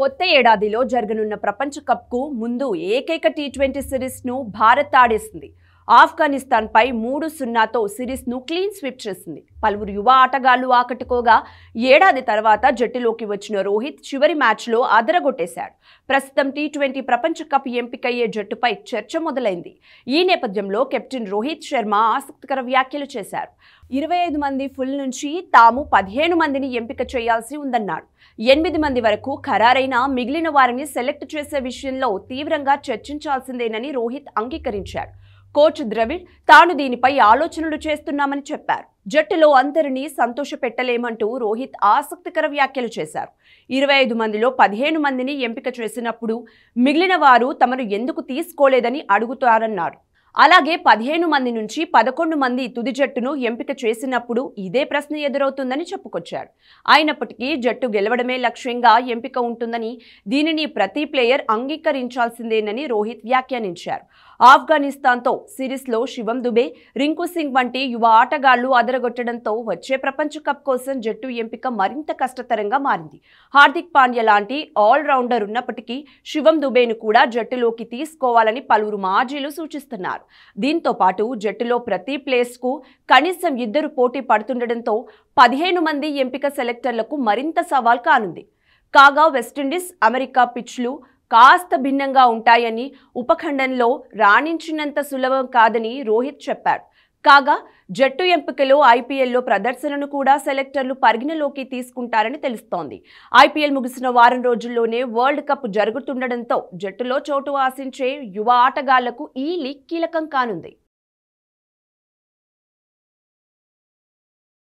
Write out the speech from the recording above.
కొత్త ఏడాదిలో జరగనున్న ప్రపంచ కప్కు ముందు ఏకైక టీ ట్వంటీ సిరీస్ను భారత్ ఆడేసింది ఆఫ్ఘనిస్తాన్పై మూడు సున్నాతో సిరీస్ను క్లీన్ స్వీప్ చేసింది పలువురు యువ ఆటగాళ్లు ఆకట్టుకోగా ఏడాది తర్వాత జట్టులోకి వచ్చిన రోహిత్ చివరి మ్యాచ్లో అదరగొట్టేశాడు ప్రస్తుతం టీ ట్వంటీ ప్రపంచ కప్ ఎంపికయ్యే జట్టుపై చర్చ మొదలైంది ఈ నేపథ్యంలో కెప్టెన్ రోహిత్ శర్మ ఆసక్తికర వ్యాఖ్యలు చేశారు ఇరవై ఐదు మంది ఫుల్ నుంచి తాము పదిహేను మందిని ఎంపిక చేయాల్సి ఉందన్నాడు ఎనిమిది మంది వరకు ఖరారైన మిగిలిన వారిని సెలెక్ట్ చేసే విషయంలో తీవ్రంగా చర్చించాల్సిందేనని రోహిత్ అంగీకరించాడు కోచ్ ద్రవిడ్ తాను దీనిపై ఆలోచనలు చేస్తున్నామని చెప్పారు జట్టులో అందరినీ పెట్టలేమంటూ రోహిత్ ఆసక్తికర వ్యాఖ్యలు చేశారు ఇరవై ఐదు మందిలో పదిహేను మందిని ఎంపిక చేసినప్పుడు మిగిలిన వారు తమను ఎందుకు తీసుకోలేదని అడుగుతారన్నారు అలాగే పదిహేను మంది నుంచి పదకొండు మంది తుది జట్టును ఎంపిక చేసినప్పుడు ఇదే ప్రశ్న ఎదురవుతుందని చెప్పుకొచ్చాడు అయినప్పటికీ జట్టు గెలవడమే లక్ష్యంగా ఎంపిక ఉంటుందని దీనిని ప్రతి ప్లేయర్ అంగీకరించాల్సిందేనని రోహిత్ వ్యాఖ్యానించారు ఆఫ్ఘనిస్తాన్తో సిరీస్లో శివం దుబే రింకు సింగ్ వంటి యువ ఆటగాళ్లు అదరగొట్టడంతో వచ్చే ప్రపంచ కప్ కోసం జట్టు ఎంపిక మరింత కష్టతరంగా మారింది హార్దిక్ పాండ్య లాంటి ఆల్రౌండర్ ఉన్నప్పటికీ శివం దుబేను కూడా జట్టులోకి తీసుకోవాలని పలువురు మాజీలు సూచిస్తున్నారు దీంతో పాటు జట్టులో ప్రతి ప్లేస్కు కనీసం ఇద్దరు పోటీ పడుతుండటంతో పదిహేను మంది ఎంపిక సెలెక్టర్లకు మరింత సవాల్ కానుంది కాగా వెస్టిండీస్ అమెరికా పిచ్లు కాస్త భిన్నంగా ఉంటాయని ఉపఖండంలో రాణించినంత సులభం కాదని రోహిత్ చెప్పారు కాగా జట్టు ఎంపికలో ఐపీఎల్లో ప్రదర్శనను కూడా సెలెక్టర్లు పరిగణలోకి తీసుకుంటారని తెలుస్తోంది ఐపీఎల్ ముగిసిన వారం రోజుల్లోనే వరల్డ్ కప్ జరుగుతుండటంతో జట్టులో చోటు ఆశించే యువ ఆటగాళ్లకు ఈ లీగ్ కీలకం కానుంది